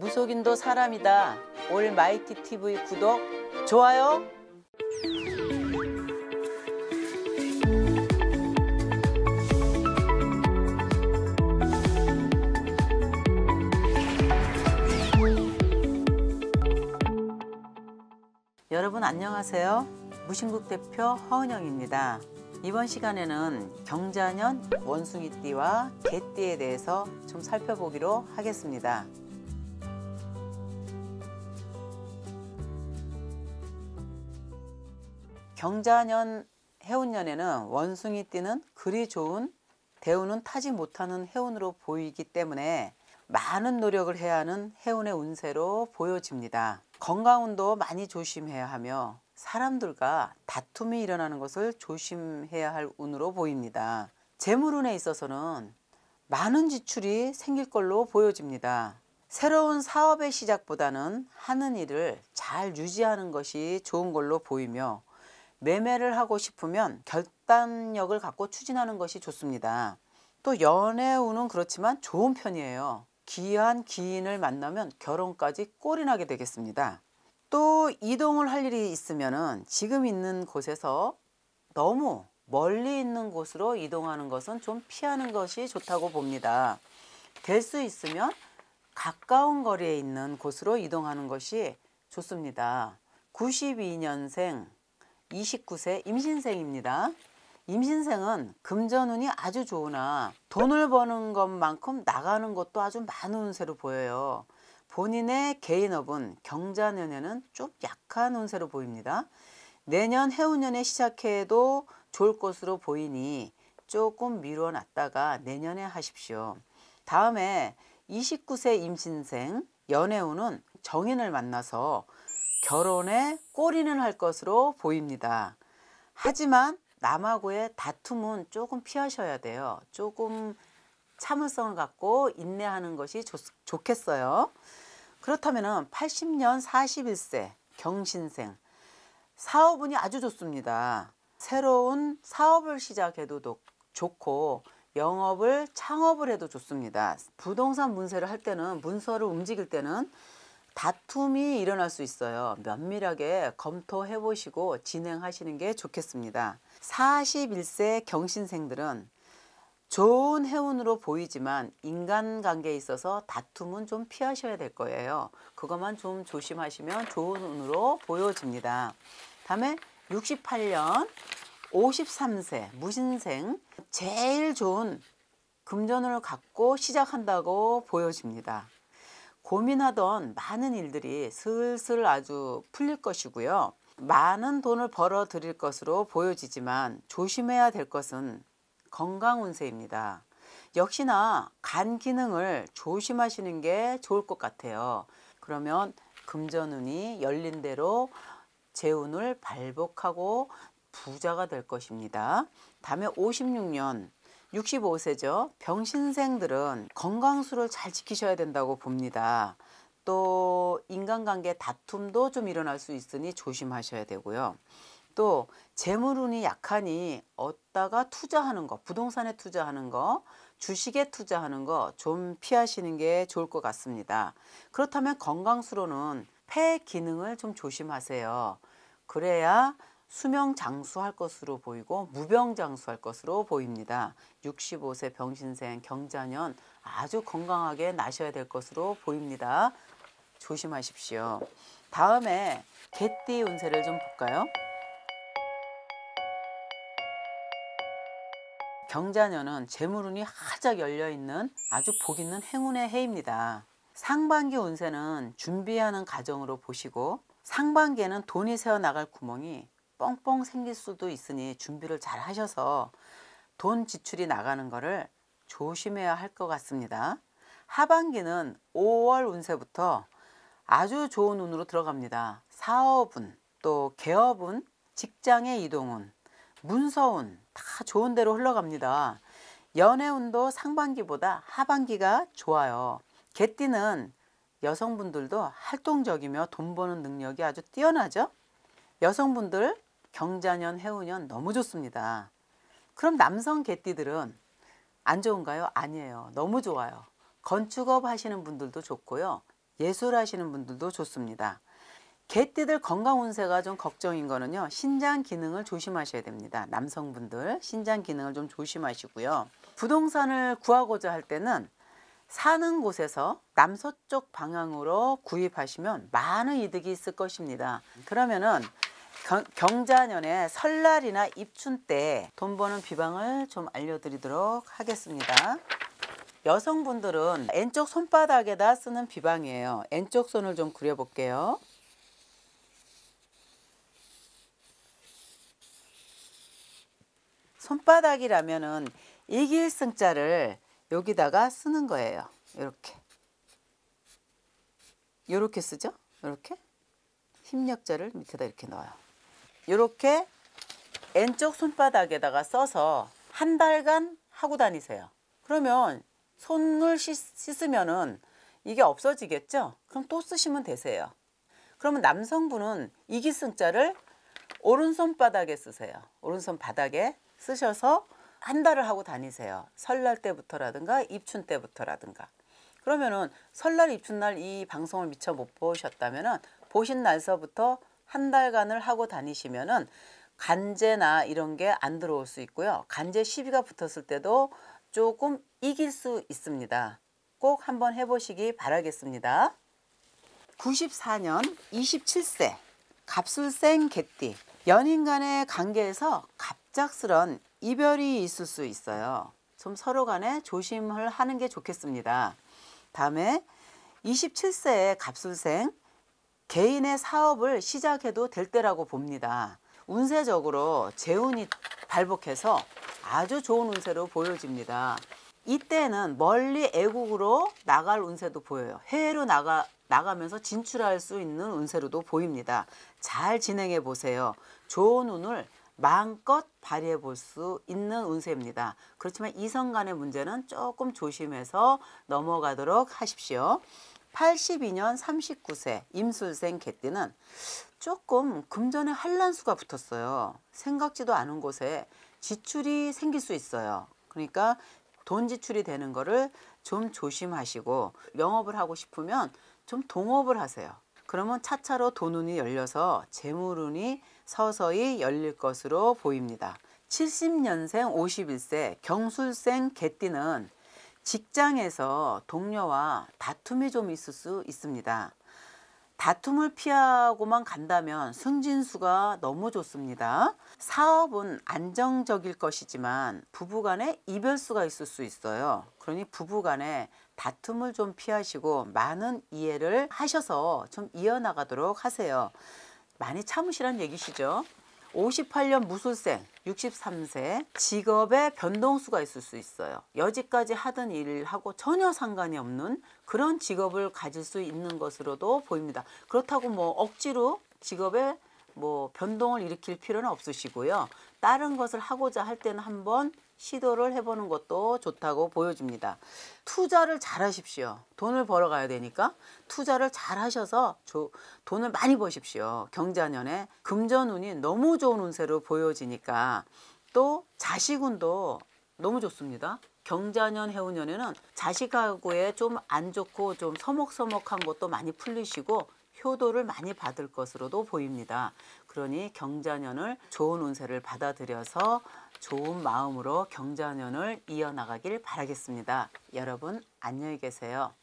무속인도 사람이다. 올 마이티 TV 구독, 좋아요. 여러분 안녕하세요. 무신국 대표 허은영입니다. 이번 시간에는 경자년 원숭이띠와 개띠에 대해서 좀 살펴보기로 하겠습니다. 경자년 해운년에는 원숭이 띠는 그리 좋은 대운은 타지 못하는 해운으로 보이기 때문에 많은 노력을 해야 하는 해운의 운세로 보여집니다. 건강운도 많이 조심해야 하며 사람들과 다툼이 일어나는 것을 조심해야 할 운으로 보입니다. 재물운에 있어서는 많은 지출이 생길 걸로 보여집니다. 새로운 사업의 시작보다는 하는 일을 잘 유지하는 것이 좋은 걸로 보이며 매매를 하고 싶으면 결단력을 갖고 추진하는 것이 좋습니다. 또 연애운은 그렇지만 좋은 편이에요. 귀한 귀인을 만나면 결혼까지 꼴이 나게 되겠습니다. 또 이동을 할 일이 있으면 지금 있는 곳에서 너무 멀리 있는 곳으로 이동하는 것은 좀 피하는 것이 좋다고 봅니다. 될 수 있으면 가까운 거리에 있는 곳으로 이동하는 것이 좋습니다. 92년생 29세 임신생입니다. 임신생은 금전운이 아주 좋으나 돈을 버는 것만큼 나가는 것도 아주 많은 운세로 보여요. 본인의 개인업은 경자년에는 좀 약한 운세로 보입니다. 내년 해운년에 시작해도 좋을 것으로 보이니 조금 미뤄놨다가 내년에 하십시오. 다음에 29세 임신생 연애운은 정인을 만나서 결혼에 꼬리는 할 것으로 보입니다. 하지만 남하고의 다툼은 조금 피하셔야 돼요. 조금 참을성을 갖고 인내하는 것이 좋, 좋겠어요. 그렇다면 80년 41세 경신생 사업운이 아주 좋습니다. 새로운 사업을 시작해도 좋고 영업을 창업을 해도 좋습니다. 부동산 문서를 할 때는 문서를 움직일 때는 다툼이 일어날 수 있어요. 면밀하게 검토해 보시고 진행하시는 게 좋겠습니다. 41세 경신생들은 좋은 해운으로 보이지만 인간관계에 있어서 다툼은 좀 피하셔야 될 거예요. 그것만 좀 조심하시면 좋은 운으로 보여집니다. 다음에 68년 53세 무신생 제일 좋은 금전을 갖고 시작한다고 보여집니다. 고민하던 많은 일들이 슬슬 아주 풀릴 것이고요. 많은 돈을 벌어 들일 것으로 보여지지만 조심해야 될 것은 건강 운세입니다. 역시나 간 기능을 조심하시는 게 좋을 것 같아요. 그러면 금전운이 열린 대로 재운을 발복하고 부자가 될 것입니다. 다음에 56년 65세죠. 병신생들은 건강수를 잘 지키셔야 된다고 봅니다. 또 인간관계 다툼도 좀 일어날 수 있으니 조심하셔야 되고요. 또 재물운이 약하니 얻다가 투자하는 거, 부동산에 투자하는 거, 주식에 투자하는 거 좀 피하시는 게 좋을 것 같습니다. 그렇다면 건강수로는 폐 기능을 좀 조심하세요. 그래야 수명장수할 것으로 보이고 무병장수할 것으로 보입니다. 65세 병신생 경자년 아주 건강하게 나셔야 될 것으로 보입니다. 조심하십시오. 다음에 개띠 운세를 좀 볼까요? 경자년은 재물운이 활짝 열려있는 아주 복있는 행운의 해입니다. 상반기 운세는 준비하는 가정으로 보시고 상반기에는 돈이 새어나갈 구멍이 뻥뻥 생길 수도 있으니 준비를 잘 하셔서 돈 지출이 나가는 것을 조심해야 할 것 같습니다. 하반기는 5월 운세부터 아주 좋은 운으로 들어갑니다. 사업운, 또 개업운, 직장의 이동운, 문서운 다 좋은 대로 흘러갑니다. 연애운도 상반기보다 하반기가 좋아요. 개띠는 여성분들도 활동적이며 돈 버는 능력이 아주 뛰어나죠. 여성분들 경자년, 해운년 너무 좋습니다. 그럼 남성 개띠들은 안 좋은가요? 아니에요. 너무 좋아요. 건축업 하시는 분들도 좋고요. 예술 하시는 분들도 좋습니다. 개띠들 건강 운세가 좀 걱정인 거는요. 신장 기능을 조심하셔야 됩니다. 남성분들 신장 기능을 좀 조심하시고요. 부동산을 구하고자 할 때는 사는 곳에서 남서쪽 방향으로 구입하시면 많은 이득이 있을 것입니다. 그러면은 경자년에 설날이나 입춘 때 돈 버는 비방을 좀 알려드리도록 하겠습니다. 여성분들은 왼쪽 손바닥에다 쓰는 비방이에요. 왼쪽 손을 좀 그려볼게요. 손바닥이라면은 일기승자를 여기다가 쓰는 거예요. 이렇게. 이렇게 쓰죠? 이렇게. 힘력자를 밑에다 이렇게 넣어요. 이렇게 왼쪽 손바닥에다가 써서 한 달간 하고 다니세요. 그러면 손을 씻으면은 이게 없어지겠죠? 그럼 또 쓰시면 되세요. 그러면 남성분은 이기승자를 오른손바닥에 쓰세요. 오른손 바닥에 쓰셔서 한 달을 하고 다니세요. 설날 때부터라든가 입춘 때부터라든가. 그러면은 설날 입춘날 이 방송을 미처 못 보셨다면은 보신 날서부터 한 달간을 하고 다니시면은 간제나 이런 게 안 들어올 수 있고요. 간제 시비가 붙었을 때도 조금 이길 수 있습니다. 꼭 한번 해보시기 바라겠습니다. 94년 27세 갑술생 개띠 연인 간의 관계에서 갑작스런 이별이 있을 수 있어요. 좀 서로 간에 조심을 하는 게 좋겠습니다. 다음에 2 7세 갑술생 개인의 사업을 시작해도 될 때라고 봅니다. 운세적으로 재운이 발복해서 아주 좋은 운세로 보여집니다. 이때는 멀리 애국으로 나갈 운세도 보여요. 해외로 나가, 나가면서 진출할 수 있는 운세로도 보입니다. 잘 진행해 보세요. 좋은 운을 마음껏 발휘해 볼 수 있는 운세입니다. 그렇지만 이성 간의 문제는 조금 조심해서 넘어가도록 하십시오. 82년 39세 임술생 개띠는 조금 금전의 한란수가 붙었어요. 생각지도 않은 곳에 지출이 생길 수 있어요. 그러니까 돈 지출이 되는 거를 좀 조심하시고 영업을 하고 싶으면 좀 동업을 하세요. 그러면 차차로 돈운이 열려서 재물운이 서서히 열릴 것으로 보입니다. 70년생 51세 경술생 개띠는 직장에서 동료와 다툼이 좀 있을 수 있습니다. 다툼을 피하고만 간다면 승진수가 너무 좋습니다. 사업은 안정적일 것이지만 부부간에 이별수가 있을 수 있어요. 그러니 부부간에 다툼을 좀 피하시고 많은 이해를 하셔서 좀 이어나가도록 하세요. 많이 참으시란 얘기시죠. 58년 무술생 63세 직업의 변동수가 있을 수 있어요. 여지까지 하던 일하고 전혀 상관이 없는 그런 직업을 가질 수 있는 것으로도 보입니다. 그렇다고 뭐 억지로 직업에 뭐 변동을 일으킬 필요는 없으시고요. 다른 것을 하고자 할 때는 한번 시도를 해보는 것도 좋다고 보여집니다. 투자를 잘 하십시오. 돈을 벌어가야 되니까 투자를 잘 하셔서 조, 돈을 많이 버십시오. 경자년에 금전운이 너무 좋은 운세로 보여지니까 또 자식운도 너무 좋습니다. 경자년 해운년에는 자식하고의 좀 안 좋고 좀 서먹서먹한 것도 많이 풀리시고 효도를 많이 받을 것으로도 보입니다. 그러니 경자년을 좋은 운세를 받아들여서 좋은 마음으로 경자년을 이어나가길 바라겠습니다. 여러분 안녕히 계세요.